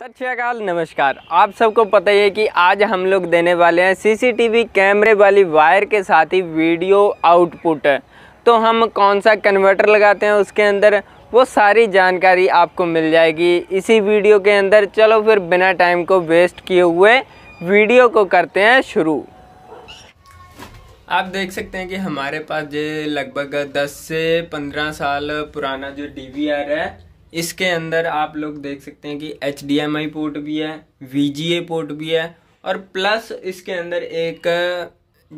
सत श्रीकाल नमस्कार आप सबको पता ही है कि आज हम लोग देने वाले हैं सीसीटीवी कैमरे वाली वायर के साथ ही वीडियो आउटपुट तो हम कौन सा कन्वर्टर लगाते हैं उसके अंदर वो सारी जानकारी आपको मिल जाएगी इसी वीडियो के अंदर चलो फिर बिना टाइम को वेस्ट किए हुए वीडियो को करते हैं शुरू आप देख सकते हैं कि हमारे पास जो लगभग 10 से 15 साल पुराना जो डी है इसके अंदर आप लोग देख सकते हैं कि एच पोर्ट भी है वी पोर्ट भी है और प्लस इसके अंदर एक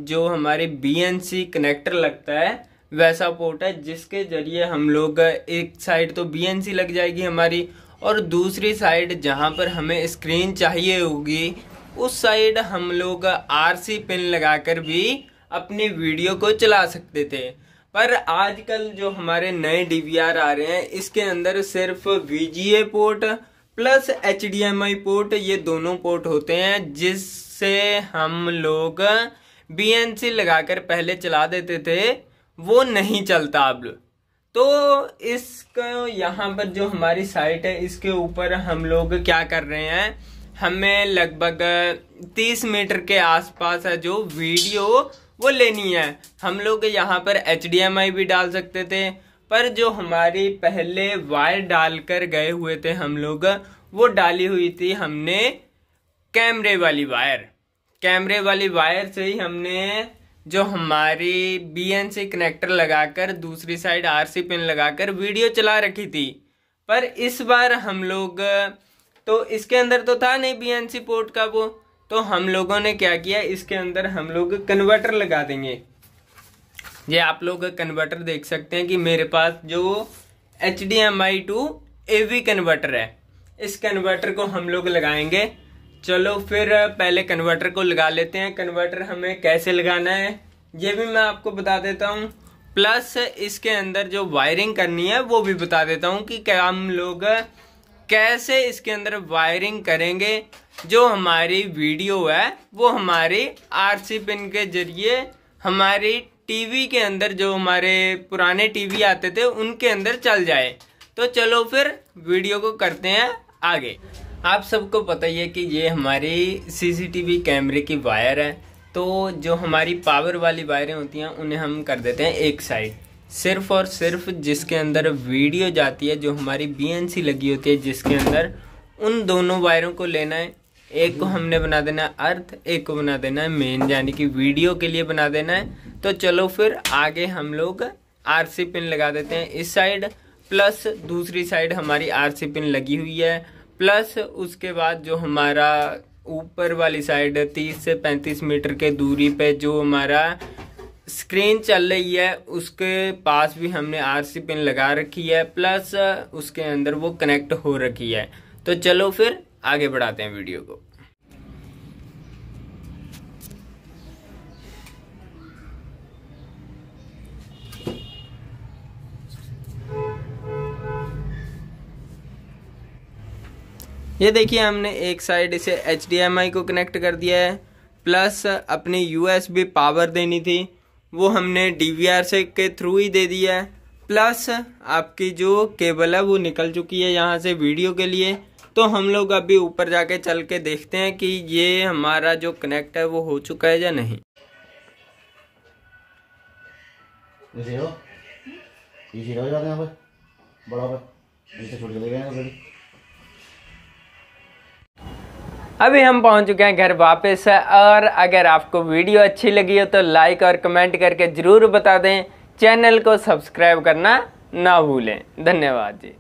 जो हमारे बी कनेक्टर लगता है वैसा पोर्ट है जिसके जरिए हम लोग एक साइड तो बी लग जाएगी हमारी और दूसरी साइड जहाँ पर हमें स्क्रीन चाहिए होगी उस साइड हम लोग आर पिन लगाकर भी अपनी वीडियो को चला सकते थे पर आजकल जो हमारे नए डीवीआर आ रहे हैं इसके अंदर सिर्फ VGA port plus H port ये दोनों पोर्ट होते हैं जिससे हम लोग बीएनसी लगाकर पहले चला देते थे वो नहीं चलता अब तो इसको यहाँ पर जो हमारी साइट है इसके ऊपर हम लोग क्या कर रहे हैं हमें लगभग तीस मीटर के आसपास है जो वीडियो वो लेनी है हम लोग यहाँ पर एच भी डाल सकते थे पर जो हमारी पहले वायर डाल कर गए हुए थे हम लोग वो डाली हुई थी हमने कैमरे वाली वायर कैमरे वाली वायर से ही हमने जो हमारी बी एन सी कनेक्टर लगाकर दूसरी साइड आर सी पिन लगाकर वीडियो चला रखी थी पर इस बार हम लोग तो इसके अंदर तो था नहीं बी एन सी पोर्ट का वो तो हम लोगों ने क्या किया इसके अंदर हम लोग कन्वर्टर लगा देंगे ये आप लोग कन्वर्टर देख सकते हैं कि मेरे पास जो H D M I to A V converter है इस कन्वर्टर को हम लोग लगाएंगे चलो फिर पहले कन्वर्टर को लगा लेते हैं कन्वर्टर हमें कैसे लगाना है ये भी मैं आपको बता देता हूँ प्लस इसके अंदर जो वायरिंग करनी है वो भी बता देता हूँ कि क्या हम लोग कैसे इसके अंदर वायरिंग करेंगे जो हमारी वीडियो है वो हमारे आरसी पिन के जरिए हमारी टीवी के अंदर जो हमारे पुराने टीवी आते थे उनके अंदर चल जाए तो चलो फिर वीडियो को करते हैं आगे आप सबको पता ही है कि ये हमारी सीसीटीवी कैमरे की वायर है तो जो हमारी पावर वाली वायरें होती हैं उन्हें हम कर देते हैं एक साइड सिर्फ और सिर्फ जिसके अंदर वीडियो जाती है जो हमारी बी लगी होती है जिसके अंदर उन दोनों वायरों को लेना है एक को हमने बना देना है अर्थ एक को बना देना है मेन यानी कि वीडियो के लिए बना देना है तो चलो फिर आगे हम लोग आर सी पिन लगा देते हैं इस साइड प्लस दूसरी साइड हमारी आर सी पिन लगी हुई है प्लस उसके बाद जो हमारा ऊपर वाली साइड 30 से 35 मीटर के दूरी पे जो हमारा स्क्रीन चल रही है उसके पास भी हमने आर सी पिन लगा रखी है प्लस उसके अंदर वो कनेक्ट हो रखी है तो चलो फिर आगे बढ़ाते हैं वीडियो को ये देखिए हमने एक साइड इसे एच को कनेक्ट कर दिया है प्लस अपनी यू पावर देनी थी वो हमने डी से के थ्रू ही दे दिया है प्लस आपकी जो केबल है वो निकल चुकी है यहाँ से वीडियो के लिए तो हम लोग अभी ऊपर जाके चल के देखते हैं कि ये हमारा जो कनेक्ट है वो हो चुका है या नहीं अभी हम पहुंच चुके हैं घर वापस और अगर आपको वीडियो अच्छी लगी हो तो लाइक और कमेंट करके ज़रूर बता दें चैनल को सब्सक्राइब करना ना भूलें धन्यवाद जी